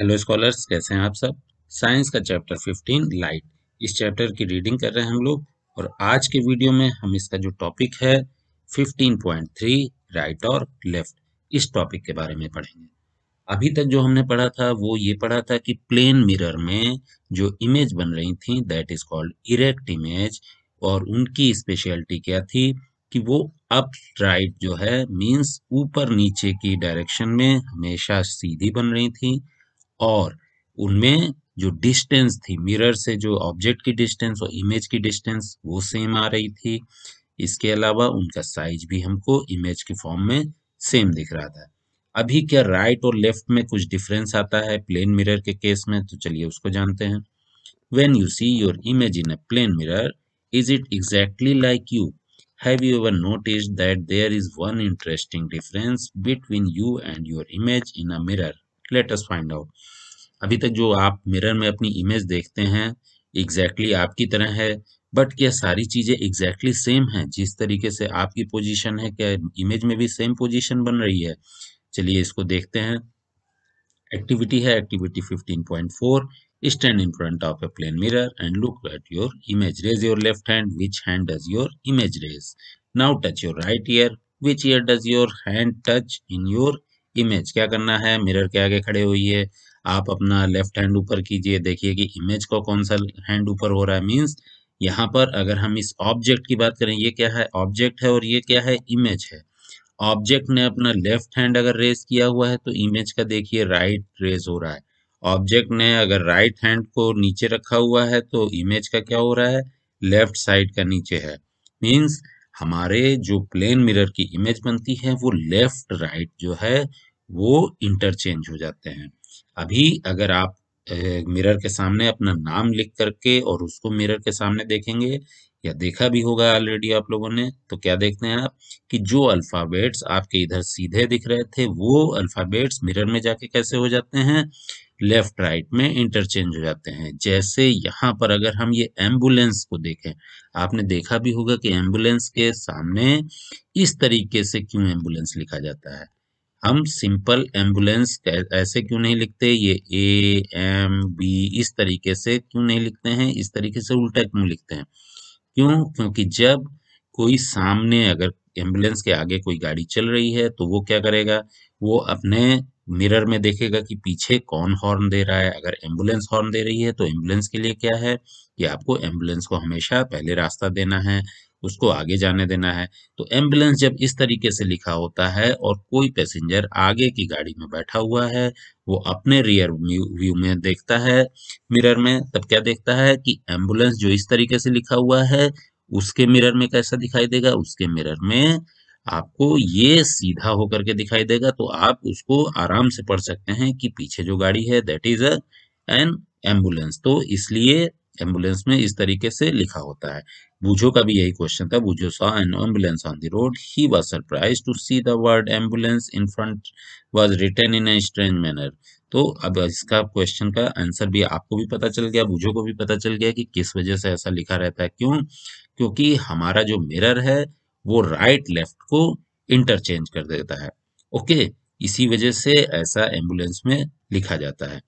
Hello scholars कैसे हैं आप सब साइंस का चैप्टर 15 लाइट इस चैप्टर की रीडिंग कर रहे हैं हम लोग और आज के वीडियो में हम इसका जो टॉपिक है 15.3 राइट और लेफ्ट इस टॉपिक के बारे में पढ़ेंगे अभी तक जो हमने पढ़ा था वो ये पढ़ा था कि प्लेन मिरर में जो इमेज बन रही थी that is called erect image और उनकी स्पेशलिटी क्या थी कि वो अप राइट जो है मीन्स ऊपर नीचे की डायरेक्शन में हमेशा सीधी बन रही थी और उनमें जो डिस्टेंस थी मिरर से जो ऑब्जेक्ट की डिस्टेंस और इमेज की डिस्टेंस वो सेम आ रही थी इसके अलावा उनका साइज भी हमको इमेज के फॉर्म में सेम दिख रहा था अभी क्या राइट और लेफ्ट में कुछ डिफरेंस आता है प्लेन मिरर के केस में तो चलिए उसको जानते हैं when you see your image in a plane mirror is it exactly like you have you ever notice that there is one interesting difference between you and your image in a mirror let us find out अभी तक जो आप mirror में अपनी image देखते हैं exactly exactly आपकी तरह है बट क्या सारी चीजें एग्जैक्टली सेम हैं जिस तरीके से आपकी पोजीशन है क्या इमेज में भी सेम पोजीशन बन रही है चलिए इसको देखते हैं एक्टिविटी है activity 15.4 stand in front of a plane mirror and look at your image raise your left hand which hand does your image raise now touch your right ear which ear does your hand touch in your image क्या करना है mirror के आगे खड़े हुई है आप अपना लेफ्ट हैंड ऊपर कीजिए देखिए कि इमेज को कौन सा हैंड ऊपर हो रहा है मीन्स यहाँ पर अगर हम इस ऑब्जेक्ट की बात करें ये क्या है ऑब्जेक्ट है और ये क्या है इमेज है ऑब्जेक्ट ने अपना लेफ्ट हैंड अगर रेस किया हुआ है तो इमेज का देखिए राइट रेस हो रहा है ऑब्जेक्ट ने अगर राइट right हैंड को नीचे रखा हुआ है तो इमेज का क्या हो रहा है लेफ्ट साइड का नीचे है मीन्स हमारे जो प्लेन मिरर की इमेज बनती है वो लेफ्ट राइट right जो है वो इंटरचेंज हो जाते हैं अभी अगर आप मिरर के सामने अपना नाम लिख करके और उसको मिरर के सामने देखेंगे या देखा भी होगा ऑलरेडी आप लोगों ने तो क्या देखते हैं आप कि जो अल्फ़ाबेट्स आपके इधर सीधे दिख रहे थे वो अल्फ़ाबेट्स मिरर में जाके कैसे हो जाते हैं लेफ्ट राइट में इंटरचेंज हो जाते हैं जैसे यहाँ पर अगर हम ये एम्बुलेंस को देखें आपने देखा भी होगा कि एम्बुलेंस के सामने इस तरीके से क्यों एम्बुलेंस लिखा जाता है हम सिंपल एम्बुलेंस ऐसे क्यों नहीं लिखते ये ए एम बी इस तरीके से क्यों नहीं लिखते हैं इस तरीके से उल्टा क्यों लिखते हैं क्यों क्योंकि जब कोई सामने अगर एम्बुलेंस के आगे कोई गाड़ी चल रही है तो वो क्या करेगा वो अपने मिरर में देखेगा कि पीछे कौन हॉर्न दे रहा है अगर एम्बुलेंस हॉर्न दे रही है तो एम्बुलेंस के लिए क्या है कि आपको एम्बुलेंस को हमेशा पहले रास्ता देना है उसको आगे जाने देना है तो एम्बुलेंस जब इस तरीके से लिखा होता है और कोई पैसेंजर आगे की गाड़ी में बैठा हुआ है वो अपने रियर व्यू में देखता है मिरर में तब क्या देखता है कि एम्बुलेंस जो इस तरीके से लिखा हुआ है उसके मिरर में कैसा दिखाई देगा उसके मिरर में आपको ये सीधा होकर के दिखाई देगा तो आप उसको आराम से पढ़ सकते हैं कि पीछे जो गाड़ी है दैट इज एन एम्बुलेंस तो इसलिए एम्बुलेंस में इस तरीके से लिखा होता है बूझो का भी यही क्वेश्चन था Boojho saw an ambulance on the road he was surprised to see the word ambulance in front was written in a strange manner तो अब इसका क्वेश्चन का आंसर भी आपको भी पता चल गया बूझो को भी पता चल गया कि किस वजह से ऐसा लिखा रहता है क्यों क्योंकि हमारा जो मिरर है वो राइट लेफ्ट को इंटरचेंज कर देता है ओके इसी वजह से ऐसा एम्बुलेंस में लिखा जाता है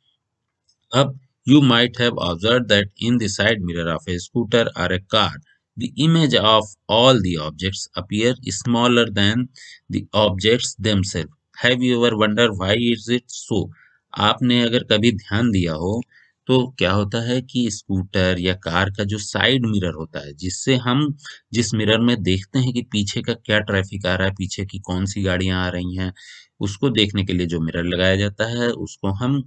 अब you might have observe that in the side mirror of a scooter or a car the image of all the objects appear smaller than the objects themselves. Have you ever wonder why is it so? aapne अगर कभी ध्यान दिया हो तो क्या होता है कि स्कूटर या कार का जो साइड मिरर होता है जिससे हम जिस मिरर में देखते हैं कि पीछे का क्या ट्रैफिक आ रहा है पीछे की कौन सी गाड़ियां आ रही हैं उसको देखने के लिए जो मिरर लगाया जाता है उसको हम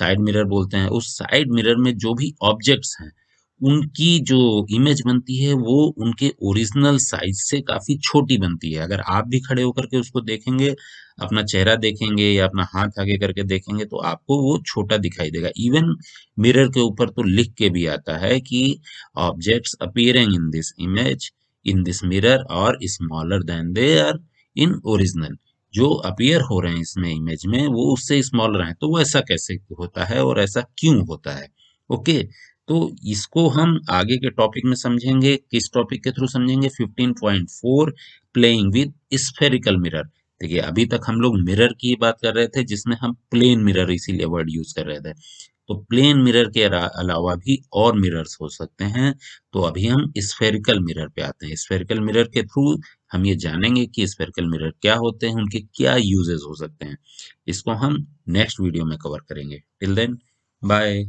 साइड मिरर बोलते हैं उस साइड मिरर में जो भी ऑब्जेक्ट्स हैं उनकी जो इमेज बनती है वो उनके ओरिजिनल साइज से काफी छोटी बनती है अगर आप भी खड़े होकर के उसको देखेंगे अपना चेहरा देखेंगे या अपना हाथ आगे करके देखेंगे तो आपको वो छोटा दिखाई देगा इवन मिरर के ऊपर तो लिख के भी आता है कि objects appearing in this image in this mirror are smaller than they are in original जो अपियर हो रहे हैं इसमें इमेज में वो उससे स्मॉलर हैं तो वो ऐसा कैसे होता है और ऐसा क्यों होता है ओके तो इसको हम आगे के टॉपिक में समझेंगे किस टॉपिक के थ्रू समझेंगे 15.4 प्लेइंग विद स्फेरिकल मिरर देखिए अभी तक हम लोग मिरर की बात कर रहे थे जिसमें हम प्लेन मिरर इसीलिए वर्ड यूज कर रहे थे तो प्लेन मिरर के अलावा भी और मिरर्स हो सकते हैं तो अभी हम स्फेरिकल मिरर पे आते हैं स्फेरिकल मिरर के थ्रू हम ये जानेंगे कि स्फेरिकल मिरर क्या होते हैं उनके क्या यूजेस हो सकते हैं इसको हम नेक्स्ट वीडियो में कवर करेंगे टिल देन बाय